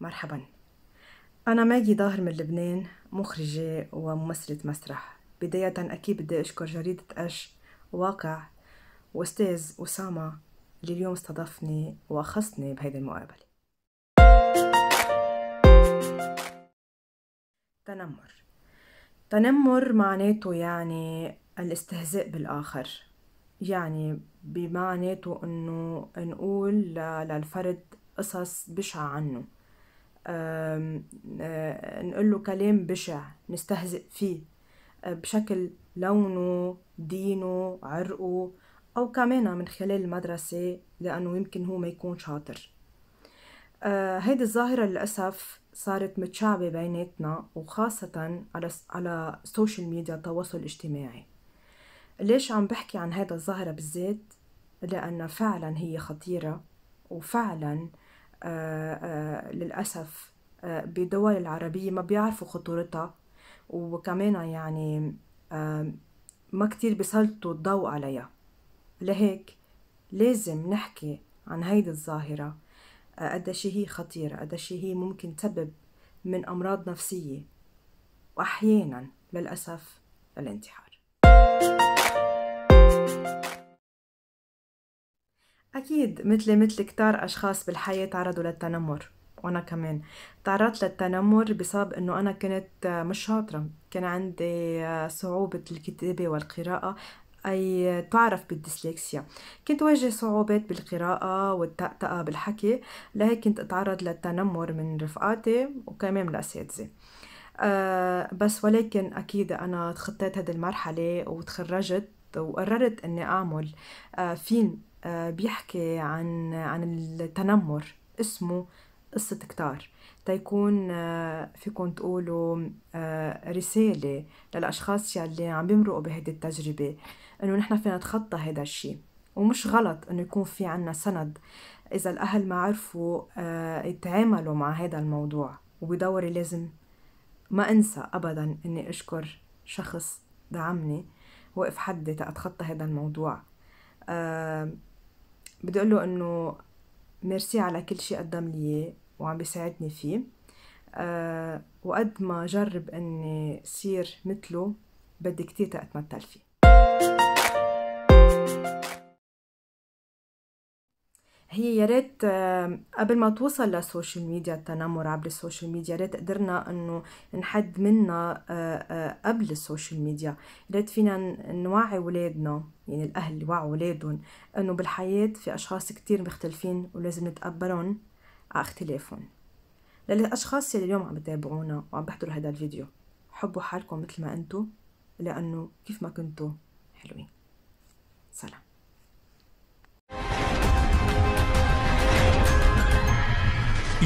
مرحبا أنا ماجي ظاهر من لبنان مخرجة وممثلة مسرح بداية أكيد بدي أشكر جريدة أش واقع وأستاذ أسامة اللي اليوم استضافني وأخصني بهيدي المقابلة تنمر تنمر معناته يعني الاستهزاء بالآخر يعني بمعناته انه نقول للفرد قصص بشعة عنه آه، نقول له كلام بشع نستهزئ فيه آه، بشكل لونه دينه عرقه أو كمان من خلال المدرسة لأنه يمكن هو ما يكون شاطر آه، هيدي الظاهرة للأسف صارت متشعبة بيناتنا وخاصة على على السوشيال ميديا التواصل الاجتماعي ليش عم بحكي عن هذا الظاهرة بالذات؟ لأنها فعلا هي خطيرة وفعلا آآ آه، آآ آه، للأسف آآ آه، بالدول العربية ما بيعرفوا خطورتها وكمان يعني ما كتير بيسلطوا الضوء عليها لهيك لازم نحكي عن هيدي الظاهرة قد هي خطيرة قد هي ممكن تسبب من أمراض نفسية وأحيانا للأسف الانتحار أكيد مثلي مثل كتار أشخاص بالحياة تعرضوا للتنمر وأنا كمان تعرضت للتنمر بسبب أنه أنا كنت آه، مش شاطرة كان عندي آه، صعوبة الكتابة والقراءة أي آه، تعرف بالديسلكسيا كنت واجه صعوبات بالقراءة والتأتأة بالحكي لهيك كنت أتعرض للتنمر من رفقاتي وكمان من الأساتذة أه بس ولكن أكيد أنا تخطيت هذه المرحلة وتخرجت وقررت أني أعمل فيلم آه، بيحكي عن عن التنمر اسمه قصة كتار تيكون آه، فيكم تقولوا آه، رسالة للأشخاص يلي عم بيمرقوا بهيدي التجربة إنه نحن فينا نتخطى هذا الشيء ومش غلط إنه يكون في عنا سند إذا الأهل ما عرفوا يتعاملوا مع هذا الموضوع وبدوري لازم ما أنسى أبدا إني أشكر شخص دعمني وقف حدي تأتخطى هذا الموضوع بدي اقول له انه ميرسي على كل شيء قدم لي وعم بيساعدني فيه أه وقد ما جرب اني صير مثله بدي كتير اتمثل فيه هي يا ريت آه، قبل ما توصل للسوشيال ميديا التنمر عبر السوشيال ميديا ريت قدرنا انه نحد منها آه، آه، قبل السوشيال ميديا يا ريت فينا نوعي ولادنا يعني الاهل يوعوا ولادهم انه بالحياه في اشخاص كتير مختلفين ولازم نتقبلهم على اختلافهم للاشخاص اللي اليوم عم بتابعونا وعم بحضروا هذا الفيديو حبوا حالكم مثل ما انتو لانه كيف ما كنتوا حلوين سلام